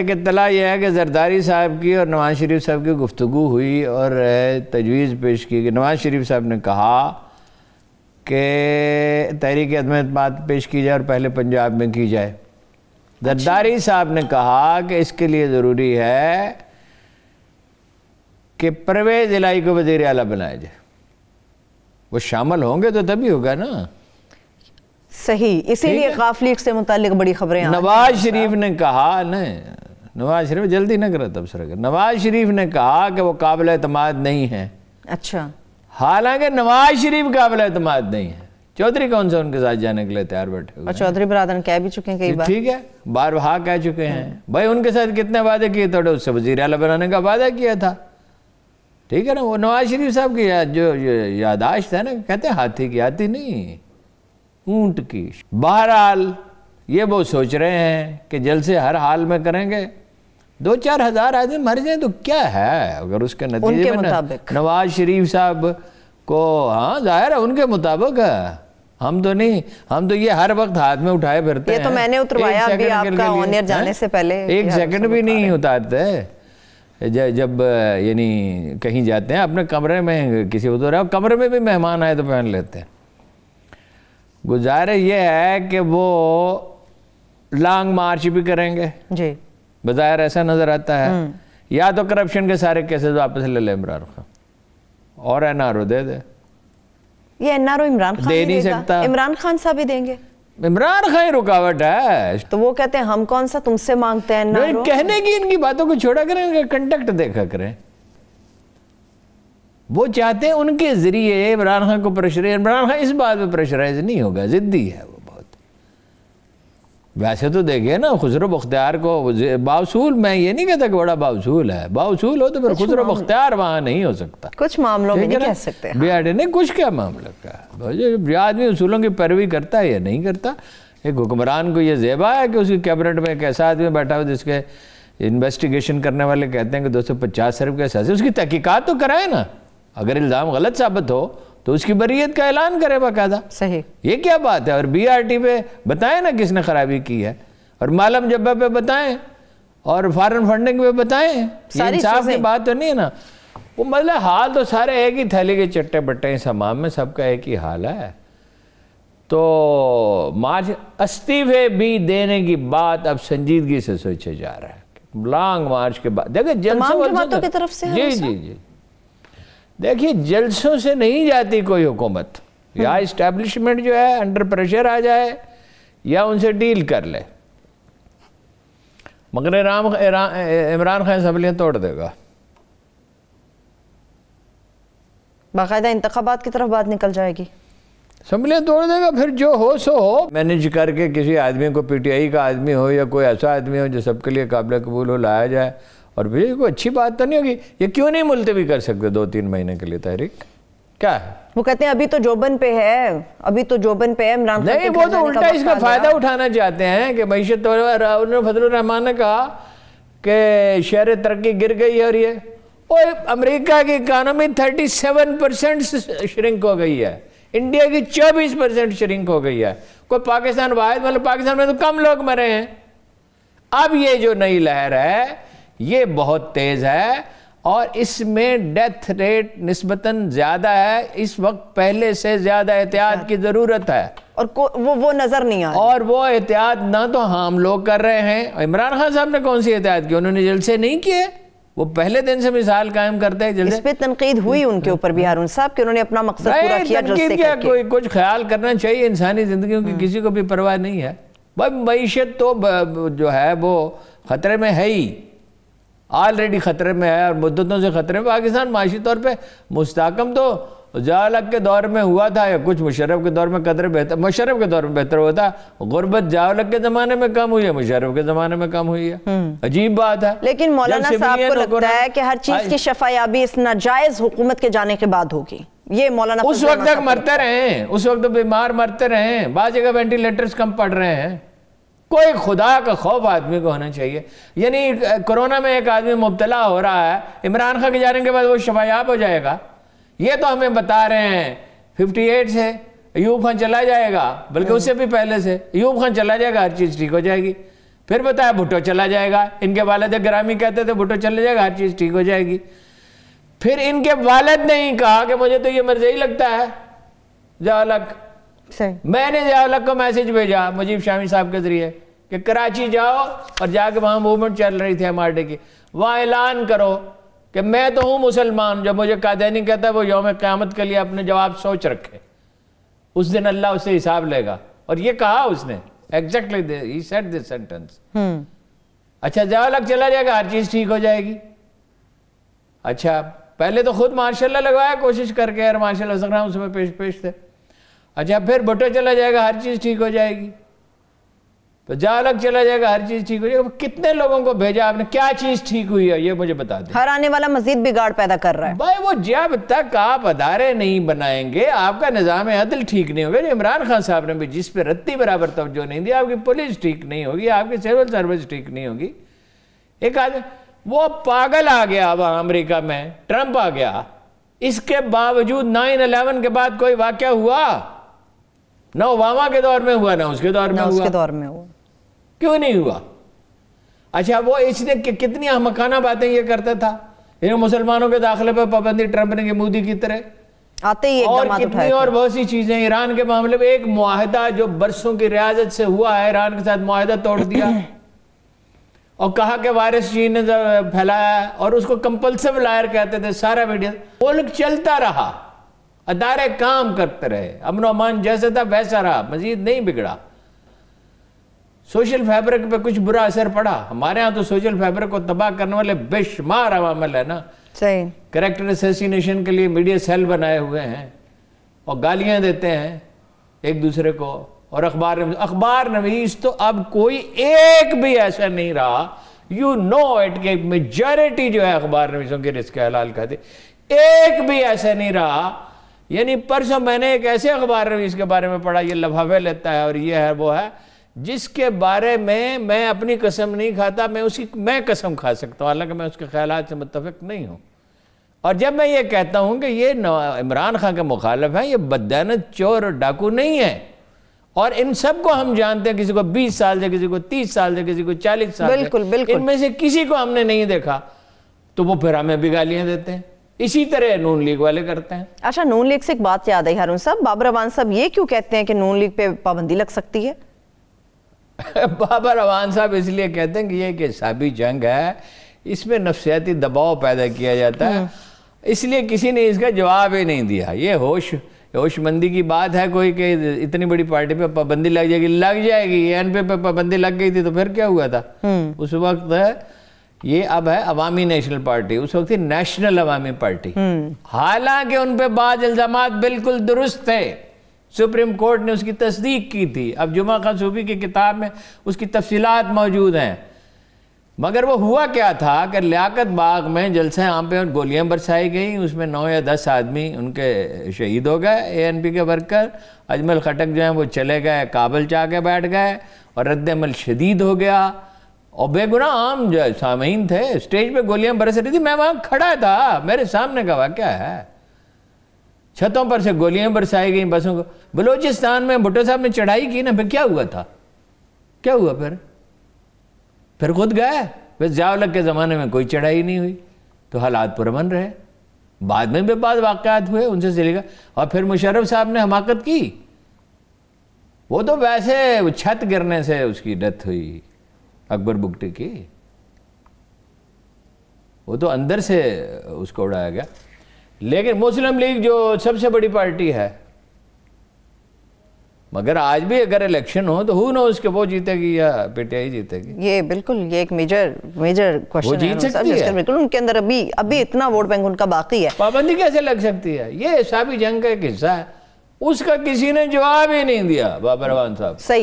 इतला यह है कि जरदारी साहब की और नवाज़ शरीफ साहब की गुफ्तु हुई और तजवीज़ पेश की कि नवाज़ शरीफ साहब ने कहा कि तहरीक अदम बात पेश की जाए और पहले पंजाब में की जाए जरदारी अच्छा। साहब ने कहा कि इसके लिए ज़रूरी है कि परवेज इलाई को वजीर अला बनाया जाए वो शामिल होंगे तो तभी होगा ना सही इसीलिए काफलीक से मुतल बड़ी खबरें नवाज शरीफ ने कहा ना नवाज शरीफ जल्दी ना करो तबसरा कर नवाज शरीफ ने कहा कि वो काबिल अतमाद नहीं है अच्छा हालांकि नवाज शरीफ काबिल अतमाद नहीं है चौधरी कौन सा उनके साथ जाने के लिए तैयार बैठे हुए चौधरी बरादर कह भी चुके हैं कई बार ठीक है बार वहा कह चुके हैं भाई उनके साथ कितने वादे किए थोड़े उससे वजीर अला बनाने का वादा किया था ठीक है ना वो नवाज शरीफ साहब की याद जो यादाश्त है ना कहते हाथी की हाथी नहीं ऊंट की बहरहाल ये वो सोच रहे हैं कि जल से हर हाल में करेंगे दो चार हजार आदमी मर जाए तो क्या है अगर उसके नतीजे में नवाज शरीफ साहब को हाँ जाहिर है उनके मुताबिक हम तो नहीं हम तो ये हर वक्त हाथ में उठाए फिरते ये तो मैंने उतरवाया अभी आपका ऑनियर जाने से पहले एक सेकंड भी नहीं उतारते जब यानी कहीं जाते हैं अपने कमरे में किसी को तो रहे कमरे में भी मेहमान आए तो पहन लेते हैं गुजारा ये है कि वो लॉन्ग मार्च भी करेंगे जी बाहर ऐसा नज़र आता है हम्म। या तो करप्शन के सारे केसेस वापस ले ले इमरान खान और एन आर ओ दे दे ये N R O Imran Khan दे नहीं सकता इमरान खान साहब ही देंगे इमरान खान रुकावट है तो वो कहते हैं हम कौन सा तुमसे मांगते हैं कहने की इनकी बातों को छोड़ा करें इनका देखा करें वो चाहते हैं उनके जरिए इमरान खान को प्रेशर इमरान खान इस बात पे प्रेशराइज नहीं होगा जिद्दी है वो वैसे तो देखिए ना खुसरो बख्तियार को बावसूल मैं ये नहीं कहता कि बड़ा बावसूल है बावसूल हो तो फिर खुसरो बख्तियार वहाँ नहीं हो सकता कुछ मामलों में नहीं कह सकते हाँ। बिहार ने कुछ क्या मामला का आदमी उसूलों की पैरवी करता है या नहीं करता एक हुक्मरान को ये जेबा है कि उसकी कैबिनेट में एक ऐसा आदमी बैठा हो जिसके इन्वेस्टिगेशन करने वाले कहते हैं कि दो सौ पचास अरब के असासी उसकी तहकीकात तो कराए ना अगर इल्ज़ाम गलत साबित हो तो उसकी बरीयत का ऐलान करे बाकायदा सही ये क्या बात है और बी आर टी पे बताएं ना किसने खराबी की है और मालम जब्बे पे बताएं और फॉरन फंडिंग पे बताएं इंसाफ की बात तो नहीं है ना वो मतलब हाल तो सारे एक ही थैले के चट्टे बट्टे हैं हमाम में सबका एक ही हाल है तो मार्च अस्तीफे भी देने की बात अब संजीदगी से सोचे जा रहा है लॉन्ग मार्च के बाद देखिए जनसभा तो- की तरफ से जी जी जी देखिए जलसों से नहीं जाती कोई हुकूमत या इस्टेब्लिशमेंट हम्म। जो है अंडर प्रेशर आ जाए या उनसे डील कर ले मगर राम इमरान खान सबलियाँ तोड़ देगा बाकायदा इंतबात की तरफ बात निकल जाएगी असम्बलियाँ तोड़ देगा फिर जो हो सो हो मैनेज करके किसी आदमी को पीटीआई का आदमी हो या कोई ऐसा आदमी हो जो सबके लिए काबिल कबूल हो लाया जाए और भैया कोई अच्छी बात तो नहीं होगी ये क्यों नहीं मुलतवी कर सकते दो तीन महीने के लिए तहरीक क्या है वो कहते हैं अभी तो जोबन पे है अभी तो जोबन पे है इमरान नहीं वो तो उल्टा इसका फायदा उठाना चाहते हैं कि मीशत तो फजल रहमान ने कहा कि शहर तरक्की गिर गई है और ये और अमरीका की इकानमी सेवन परसेंट श्रिंक हो गई है इंडिया की चौबीस परसेंट श्रिंक हो गई है कोई पाकिस्तान वायद मतलब पाकिस्तान में तो कम लोग मरे हैं अब ये जो नई लहर है ये बहुत तेज़ है और इसमें डेथ रेट नस्बता ज़्यादा है इस वक्त पहले से ज़्यादा एहतियात की ज़रूरत है और को, वो वो नज़र नहीं आ और वो एहतियात ना तो हम लोग कर रहे हैं इमरान खान साहब ने कौन सी एहतियात की उन्होंने जलसे नहीं किए वो पहले दिन से मिसाल कायम करते हैं जलसे तनकीद हुई उनके ऊपर भी हारून साहब की उन्होंने अपना मकसद किया कोई कुछ ख्याल करना चाहिए इंसानी ज़िंदगी की हम्म। किसी को भी परवाह नहीं है भाई मीशत तो जो है वो ख़तरे में है ही ऑलरेडी ख़तरे में है और मुद्दतों से ख़तरे में पाकिस्तान माशी तौर पर मुस्तकम तो जालक के दौर में हुआ था या कुछ मुशरफ के दौर में कदर बेहतर मुशरफ के दौर में बेहतर हुआ था गुर्बत जालक के ज़माने में कम हुई है मुशरफ के ज़माने में कम हुई है हम्म। अजीब बात है लेकिन मौलाना साहब को लगता है कि हर चीज़ हाँ। की शफायाबी इस नाजायज़ हुकूमत के जाने के बाद होगी ये मौलाना उस वक्त तक मरते रहे उस वक्त तो बीमार मरते रहे बाद जगह वेंटिलेटर्स कम पड़ रहे हैं कोई खुदा का खौफ आदमी को होना चाहिए यानी कोरोना में एक आदमी मुबतला हो रहा है इमरान खान के जाने के बाद वो शफायाब हो जाएगा ये तो हमें बता रहे हैं 58 से यूब खान चला जाएगा बल्कि हम्म। उससे भी पहले से यूब खान चला जाएगा हर चीज़ ठीक हो जाएगी फिर बताया भुट्टो चला जाएगा इनके वालद ग्रामी कहते थे भुट्टो चला जाएगा हर चीज़ ठीक हो जाएगी फिर इनके वालद ने ही कहा कि मुझे तो ये मर्जी लगता है जो अलग मैंने जयालक को मैसेज भेजा मुजीब शामी साहब के जरिए कि कराची जाओ और जाके वहां मूवमेंट चल रही थी एम की वहां ऐलान करो कि मैं तो हूं मुसलमान जो मुझे कादैनी कहता है वो योम क़्यामत के लिए अपने जवाब सोच रखे उस दिन अल्लाह उसे हिसाब लेगा और ये कहा उसने एग्जैक्टली सेट दिस सेंटेंस अच्छा जवालक चला जाएगा हर चीज़ ठीक हो जाएगी अच्छा पहले तो खुद मार्शल लगवाया कोशिश करके यार माशा उसमें पेश पेश थे अच्छा फिर बटो चला जाएगा हर चीज़ ठीक हो जाएगी तो जा अलग चला जाएगा हर चीज़ ठीक हो जाएगी कितने लोगों को भेजा आपने क्या चीज़ ठीक हुई है ये मुझे बता दें हर आने वाला मजीद बिगाड़ पैदा कर रहा है भाई वो जब तक आप अदारे नहीं बनाएंगे आपका निज़ाम अदल ठीक नहीं होगा इमरान खान साहब ने भी जिस पर रत्ती बराबर तोज्जो नहीं दी आपकी पुलिस ठीक नहीं होगी आपकी सिविल सर्विस ठीक नहीं होगी एक आदमी वो पागल आ गया अब अमरीका में ट्रंप आ गया इसके बावजूद नाइन अलेवन के बाद कोई वाक़ हुआ ना ओबामा के दौर में हुआ ना उसके दौर में उसके दौर में हुआ क्यों नहीं हुआ अच्छा वो इसने कि, कितनी अहमकाना बातें ये करता था इन्हें मुसलमानों के दाखिले पर पाबंदी ट्रंप ने मोदी की तरह आते ही और कितनी और बहुत सी चीजें ईरान के मामले में एक मुआहदा जो बरसों की रियाजत से हुआ है ईरान के साथ मुआहदा तोड़ दिया और कहा कि वायरस चीन ने फैलाया और उसको कंपल्सिव लायर कहते थे सारा मीडिया मुल्क चलता रहा अदारे काम करते रहे अमन अमान जैसा था वैसा रहा मजीद नहीं बिगड़ा सोशल फैब्रिक पे कुछ बुरा असर पड़ा हमारे यहाँ तो सोशल फैब्रिक को तबाह करने वाले बेशुमार अवामल है ना सही करेक्टर एसेसिनेशन के लिए मीडिया सेल बनाए हुए हैं और गालियां देते हैं एक दूसरे को और अखबार अखबार नवीस तो अब कोई एक भी ऐसा नहीं रहा यू नो इट के मेजोरिटी जो है अखबार नवीसों के रिस्क हलाल खाते एक भी ऐसा नहीं रहा यानी परसों मैंने एक ऐसे अखबार में इसके बारे में पढ़ा ये लफाफे लेता है और ये है वो है जिसके बारे में मैं अपनी कसम नहीं खाता मैं उसकी मैं कसम खा सकता हूँ हालांकि मैं उसके ख्याल से मुतफिक नहीं हूँ और जब मैं ये कहता हूँ कि ये इमरान खान के मुखालफ हैं ये बदनत चोर और डाकू नहीं है और इन सब को हम जानते हैं किसी को 20 साल से किसी को 30 साल से किसी को 40 साल बिल्कुल बिल्कुल इनमें से किसी को हमने नहीं देखा तो वो फिर हमें भी देते हैं इसी तरह नून लीग वाले करते हैं अच्छा नून लीग से एक बात याद आई हरुण साहब बाबर अवान साहब ये क्यों कहते हैं कि नून लीग पे पाबंदी लग सकती है बाबर अवान साहब इसलिए कहते हैं कि ये कि साबी जंग है इसमें नफसियाती दबाव पैदा किया जाता है हम्म। इसलिए किसी ने इसका जवाब ही नहीं दिया ये होश होशमंदी की बात है कोई कि इतनी बड़ी पार्टी पे पाबंदी लग जाएगी लग जाएगी एन पे पाबंदी लग गई थी तो फिर क्या हुआ था हम्म। उस वक्त ये अब है अवामी नेशनल पार्टी उस वक्त नेशनल अवामी पार्टी हम्म। हालांकि उन पर इल्जाम बिल्कुल दुरुस्त थे सुप्रीम कोर्ट ने उसकी तस्दीक की थी अब जुमा खान सूफी की किताब में उसकी तफसीत मौजूद हैं मगर वो हुआ क्या था कि लियाकत बाग में जलसे आम पे गोलियां बरसाई गई उसमें नौ या दस आदमी उनके शहीद हो गए ए एन पी के वर्कर अजमल खटक जो हैं वो चले गए काबल जा के बैठ गए और रद्द शदीद हो गया और बेगुना आम जो सामीन थे स्टेज पे गोलियां बरस रही थी मैं वहां खड़ा था मेरे सामने का वाक्य है छतों पर से गोलियां बरसाई गई बसों को बलोचिस्तान में भुट्टो साहब ने चढ़ाई की ना फिर क्या हुआ था क्या हुआ फिर फिर खुद गए फिर जावलक के ज़माने में कोई चढ़ाई नहीं हुई तो हालात पुरमन रहे बाद में भी बाद वाक़ात हुए उनसे गए और फिर मुशर्रफ साहब ने हमाकत की वो तो वैसे छत गिरने से उसकी डेथ हुई अकबर बुगटे की वो तो अंदर से उसको उड़ाया गया लेकिन मुस्लिम लीग जो सबसे बड़ी पार्टी है मगर आज भी अगर इलेक्शन हो तो हु नो उसके वो जीतेगी या पीटीआई जीतेगी ये बिल्कुल ये एक मेजर मेजर क्वेश्चन है, है। बिल्कुल उनके अंदर अभी अभी इतना वोट बैंक उनका बाकी है पाबंदी कैसे लग सकती है ये साबी जंग का एक हिस्सा है उसका किसी ने जवाब ही नहीं दिया बाबर साहब सही है